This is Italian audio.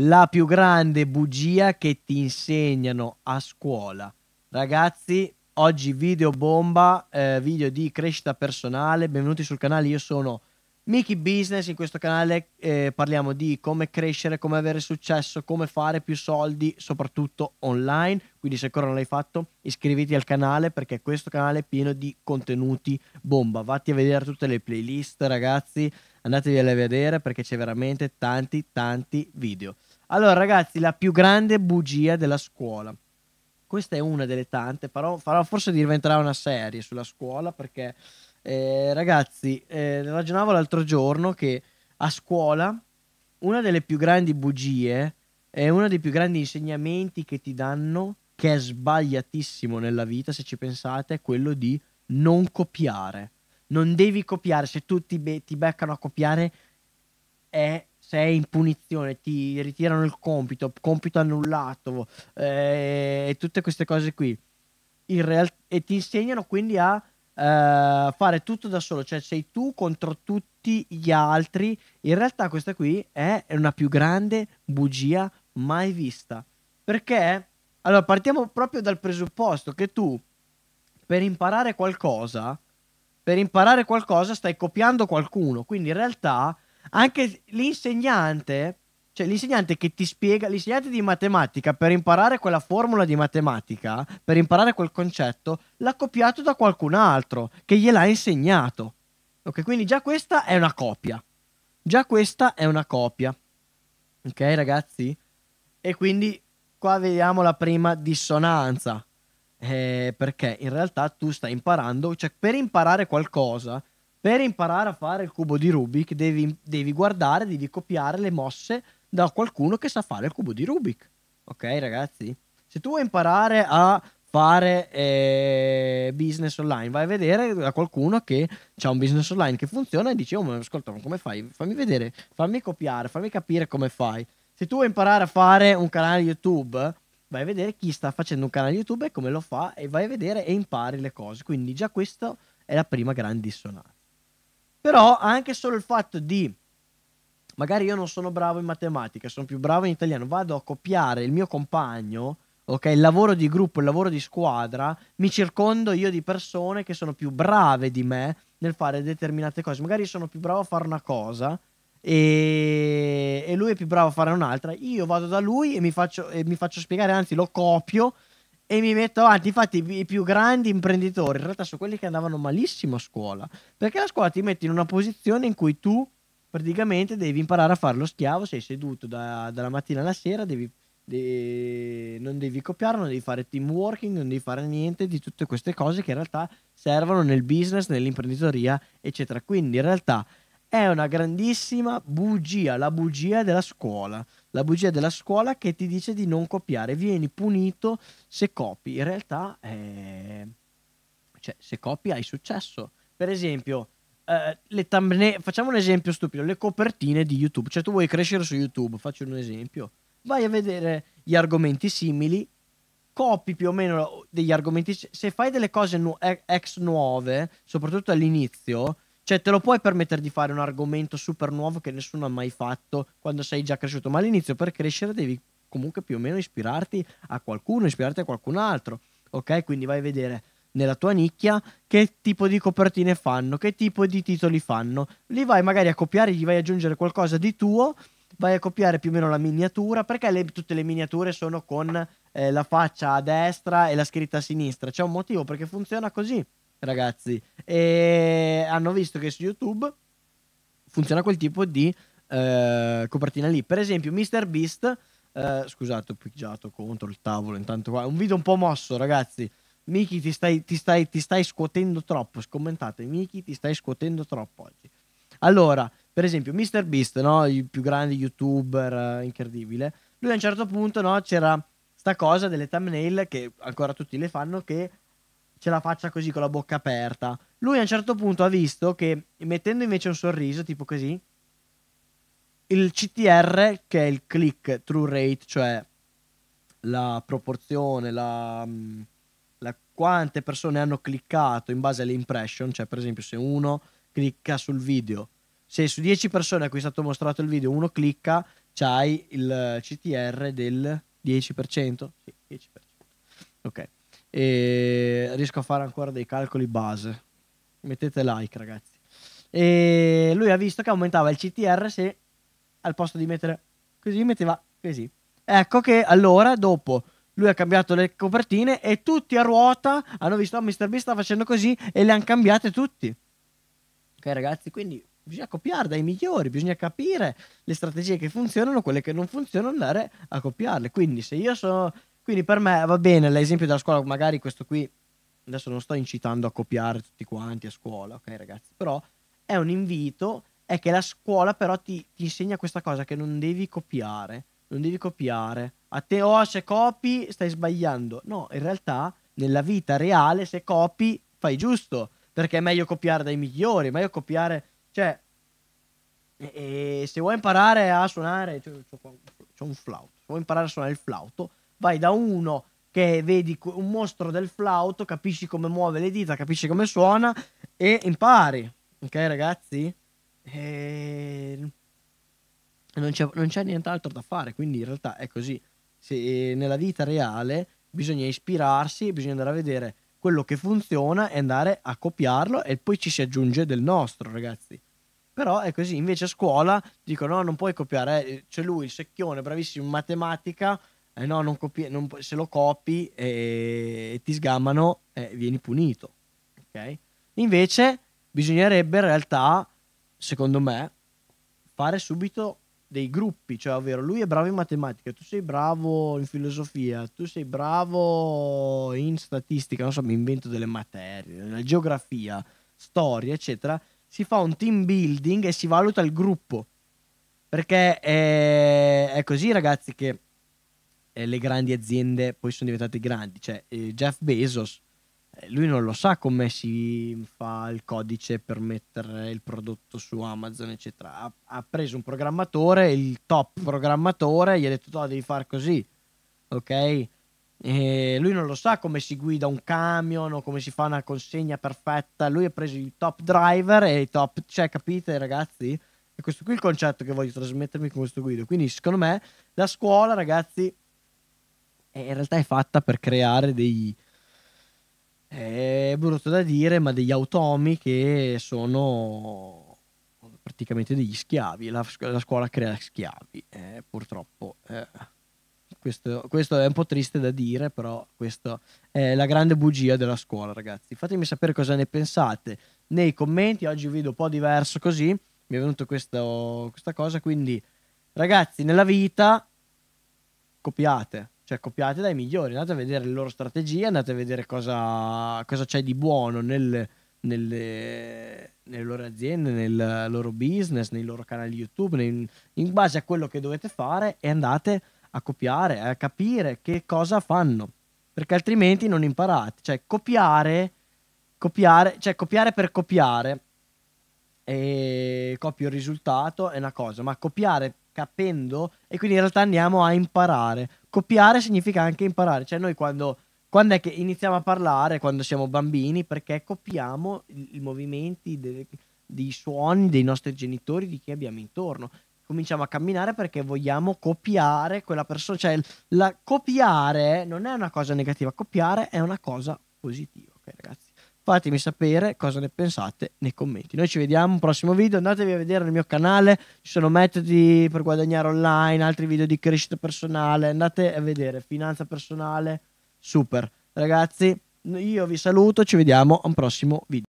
la più grande bugia che ti insegnano a scuola. Ragazzi, oggi video bomba, eh, video di crescita personale. Benvenuti sul canale, io sono Mickey Business. In questo canale eh, parliamo di come crescere, come avere successo, come fare più soldi, soprattutto online. Quindi se ancora non l'hai fatto, iscriviti al canale perché questo canale è pieno di contenuti bomba. Vatti a vedere tutte le playlist, ragazzi. Andatevi a vedere perché c'è veramente tanti, tanti video. Allora, ragazzi, la più grande bugia della scuola. Questa è una delle tante, però farò, forse diventerà una serie sulla scuola perché, eh, ragazzi, eh, ragionavo l'altro giorno che a scuola una delle più grandi bugie è uno dei più grandi insegnamenti che ti danno, che è sbagliatissimo nella vita, se ci pensate, è quello di non copiare. Non devi copiare, se tutti be- ti beccano a copiare è sei in punizione, ti ritirano il compito, compito annullato eh, e tutte queste cose qui. Real- e ti insegnano quindi a eh, fare tutto da solo, cioè sei tu contro tutti gli altri. In realtà questa qui è una più grande bugia mai vista. Perché? Allora, partiamo proprio dal presupposto che tu per imparare qualcosa, per imparare qualcosa stai copiando qualcuno, quindi in realtà anche l'insegnante, cioè l'insegnante che ti spiega, l'insegnante di matematica per imparare quella formula di matematica, per imparare quel concetto, l'ha copiato da qualcun altro che gliel'ha insegnato. Ok, quindi già questa è una copia. Già questa è una copia. Ok, ragazzi? E quindi qua vediamo la prima dissonanza. Eh, perché in realtà tu stai imparando, cioè per imparare qualcosa per imparare a fare il cubo di Rubik devi, devi guardare, devi copiare le mosse da qualcuno che sa fare il cubo di Rubik. Ok ragazzi? Se tu vuoi imparare a fare eh, business online. Vai a vedere da qualcuno che ha un business online che funziona e dici: Oh, ma ascolta, ma come fai? Fammi vedere, fammi copiare, fammi capire come fai. Se tu vuoi imparare a fare un canale YouTube, vai a vedere chi sta facendo un canale YouTube e come lo fa, e vai a vedere e impari le cose. Quindi, già questa è la prima grande dissonanza. Però anche solo il fatto di magari io non sono bravo in matematica, sono più bravo in italiano, vado a copiare il mio compagno, ok, il lavoro di gruppo, il lavoro di squadra, mi circondo io di persone che sono più brave di me nel fare determinate cose. Magari sono più bravo a fare una cosa e, e lui è più bravo a fare un'altra. Io vado da lui e mi faccio, e mi faccio spiegare, anzi lo copio e mi metto avanti. Infatti, i più grandi imprenditori in realtà sono quelli che andavano malissimo a scuola. Perché la scuola ti mette in una posizione in cui tu praticamente devi imparare a fare lo schiavo. Sei seduto da, dalla mattina alla sera, devi, de- non devi copiare, non devi fare team working, non devi fare niente di tutte queste cose che in realtà servono nel business, nell'imprenditoria, eccetera. Quindi in realtà è una grandissima bugia, la bugia della scuola la bugia della scuola che ti dice di non copiare, vieni punito se copi. In realtà, eh, cioè, se copi hai successo. Per esempio, eh, le thumbnail, facciamo un esempio stupido, le copertine di YouTube. Cioè tu vuoi crescere su YouTube, faccio un esempio. Vai a vedere gli argomenti simili, copi più o meno degli argomenti. Se fai delle cose nu- ex nuove, soprattutto all'inizio, cioè, te lo puoi permettere di fare un argomento super nuovo che nessuno ha mai fatto quando sei già cresciuto, ma all'inizio per crescere devi comunque più o meno ispirarti a qualcuno, ispirarti a qualcun altro. Ok? Quindi vai a vedere nella tua nicchia che tipo di copertine fanno, che tipo di titoli fanno. Li vai magari a copiare, gli vai ad aggiungere qualcosa di tuo, vai a copiare più o meno la miniatura, perché le, tutte le miniature sono con eh, la faccia a destra e la scritta a sinistra. C'è un motivo perché funziona così ragazzi. E hanno visto che su YouTube funziona quel tipo di eh, copertina lì. Per esempio, Mr. Beast. Eh, scusate, ho pigiato contro il tavolo. Intanto qua. un video un po' mosso, ragazzi. Miki, ti stai, ti, stai, ti stai scuotendo troppo. Scommentate, Miki, ti stai scuotendo troppo oggi. Allora, per esempio, Mr. Beast, no? il più grande youtuber eh, incredibile. Lui a un certo punto no? c'era sta cosa delle thumbnail che ancora tutti le fanno che ce la faccia così con la bocca aperta. Lui a un certo punto ha visto che mettendo invece un sorriso, tipo così, il CTR, che è il click true rate, cioè la proporzione, la, mm, la, quante persone hanno cliccato in base alle impression, cioè per esempio se uno clicca sul video, se su 10 persone a cui è stato mostrato il video uno clicca, c'hai il CTR del 10%, sì, 10%. Ok e riesco a fare ancora dei calcoli base. Mettete like, ragazzi. E lui ha visto che aumentava il CTR se al posto di mettere così metteva così. Ecco che allora dopo lui ha cambiato le copertine e tutti a ruota hanno visto oh, Mr. B sta facendo così e le hanno cambiate tutti. Ok ragazzi, quindi bisogna copiare dai migliori, bisogna capire le strategie che funzionano, quelle che non funzionano, andare a copiarle. Quindi se io sono quindi per me va bene l'esempio della scuola, magari questo qui, adesso non sto incitando a copiare tutti quanti a scuola, ok ragazzi, però è un invito, è che la scuola però ti, ti insegna questa cosa che non devi copiare, non devi copiare. A te, oh, se copi stai sbagliando. No, in realtà nella vita reale se copi fai giusto, perché è meglio copiare dai migliori, è meglio copiare, cioè, e, se vuoi imparare a suonare, c'è, c'è un flauto, se vuoi imparare a suonare il flauto, vai da uno che vedi un mostro del flauto, capisci come muove le dita, capisci come suona e impari. Ok ragazzi? E... Non, c'è, non c'è nient'altro da fare, quindi in realtà è così. Se, nella vita reale bisogna ispirarsi, bisogna andare a vedere quello che funziona e andare a copiarlo e poi ci si aggiunge del nostro, ragazzi. Però è così, invece a scuola dicono no, non puoi copiare, eh. c'è lui, il secchione, bravissimo in matematica, eh no, non copi- non, se lo copi e eh, ti sgamano eh, vieni punito. Okay? Invece bisognerebbe in realtà, secondo me, fare subito dei gruppi, cioè ovvero lui è bravo in matematica, tu sei bravo in filosofia, tu sei bravo in statistica, non so, mi invento delle materie, nella geografia, storia, eccetera, si fa un team building e si valuta il gruppo. Perché è, è così ragazzi che eh, le grandi aziende poi sono diventate grandi. Cioè, eh, Jeff Bezos, eh, lui non lo sa come si fa il codice per mettere il prodotto su Amazon, eccetera. Ha, ha preso un programmatore, il top programmatore, gli ha detto: No, devi fare così, ok? E lui non lo sa come si guida un camion o come si fa una consegna perfetta. Lui ha preso i top driver e i top. Cioè, capite, ragazzi? E questo qui è il concetto che voglio trasmettermi con questo guido. Quindi, secondo me, la scuola, ragazzi, e eh, in realtà è fatta per creare dei... Eh, è brutto da dire, ma degli automi che sono praticamente degli schiavi. La, la scuola crea schiavi, eh, purtroppo. Eh, questo, questo, è un po' triste da dire, però questa è la grande bugia della scuola, ragazzi. Fatemi sapere cosa ne pensate nei commenti. Oggi un video un po' diverso così. Mi è venuta questa cosa, quindi ragazzi, nella vita copiate. Cioè, copiate dai migliori, andate a vedere le loro strategie, andate a vedere cosa, cosa c'è di buono nel, nelle, nelle, loro aziende, nel loro business, nei loro canali YouTube, nei, in base a quello che dovete fare e andate a copiare, a capire che cosa fanno, perché altrimenti non imparate. Cioè, copiare, copiare, cioè, copiare per copiare e copio il risultato è una cosa, ma copiare capendo e quindi in realtà andiamo a imparare copiare significa anche imparare. Cioè, noi quando, quando è che iniziamo a parlare, quando siamo bambini, perché copiamo i, movimenti dei, dei suoni dei nostri genitori, di chi abbiamo intorno. Cominciamo a camminare perché vogliamo copiare quella persona. Cioè, la, copiare non è una cosa negativa, copiare è una cosa positiva. Ok, ragazzi fatemi sapere cosa ne pensate nei commenti. Noi ci vediamo un prossimo video, andatevi a vedere nel mio canale, ci sono metodi per guadagnare online, altri video di crescita personale, andate a vedere, finanza personale, super. Ragazzi, io vi saluto, ci vediamo a un prossimo video.